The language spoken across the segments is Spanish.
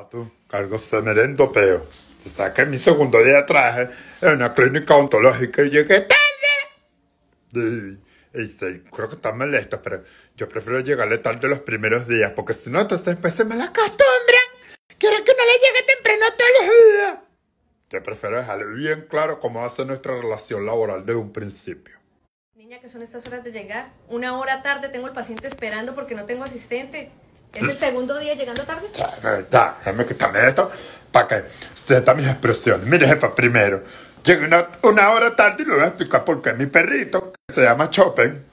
Ah, cargo Carlos merendopeo Peo. Está que mi segundo día traje en una clínica ontológica y llegué tarde. Y, creo que está molesto, pero yo prefiero llegarle tarde los primeros días, porque si no, entonces después se me la acostumbran. Quiero que no le llegue temprano todos los días. Yo prefiero dejarle bien claro cómo hace nuestra relación laboral desde un principio. Niña, que son estas horas de llegar. Una hora tarde tengo el paciente esperando porque no tengo asistente. ¿Es el segundo día llegando tarde? Ya, déjame quitarme esto para que mis expresiones. Mire, jefa, primero, llegué una, una, hora tarde y le voy a explicar por qué mi perrito, que se llama Chopin,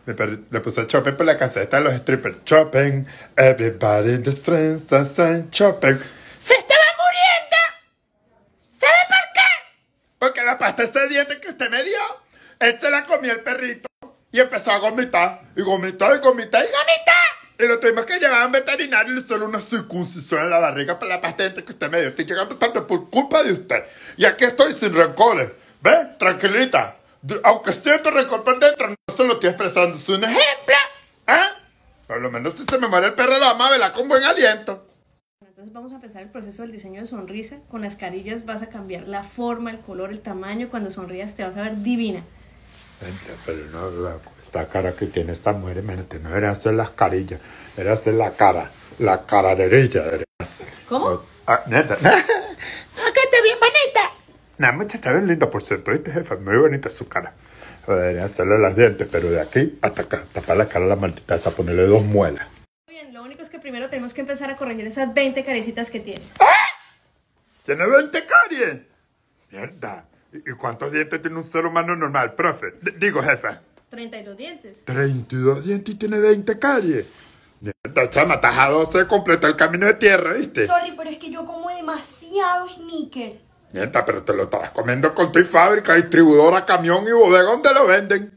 le puse Chopin por la caseta de los strippers. Chopin, everybody in the streets Chopin. ¡Se estaba muriendo! ¿Sabe por qué? Porque la pasta ese diente que usted me dio, él se la comió el perrito y empezó a vomitar, y gomitar, y vomitar, y gomitar. Y lo tuvimos que llevar a un veterinario y le una circuncisión en la barriga para la patente que usted me dio. Estoy llegando tarde por culpa de usted. Y aquí estoy sin rencores. ¿Ve? Tranquilita. Aunque siento rencor por dentro, no se lo estoy expresando. un ejemplo. ¿eh? Por lo menos si se me muere el perro, la mamá vela con buen aliento. Entonces vamos a empezar el proceso del diseño de sonrisa. Con las carillas vas a cambiar la forma, el color, el tamaño. Cuando sonrías te vas a ver divina. Pero no, esta cara que tiene esta mujer, imagínate, no era hacer las carillas, era hacer la cara, la caraderilla ¿Cómo? Ah, neta. No, está bien bonita. La muchacha bien linda, por cierto, ¿viste, jefa? Muy bonita su cara. Debería hacerle las dientes, pero de aquí hasta acá, tapar la cara a la maldita, hasta ponerle dos muelas. Bien, lo único es que primero tenemos que empezar a corregir esas 20 carecitas que tiene ¡Ah! ¡Tiene 20 caries! ¡Mierda! ¿Y cuántos dientes tiene un ser humano normal, profe? digo, jefa. 32 dientes. 32 dientes y tiene 20 caries. Mierda, chama, estás a 12, completa el camino de tierra, ¿viste? Sorry, pero es que yo como demasiado sneaker. Mierda, pero te lo estarás comiendo con tu fábrica, distribuidora, camión y bodega donde lo venden.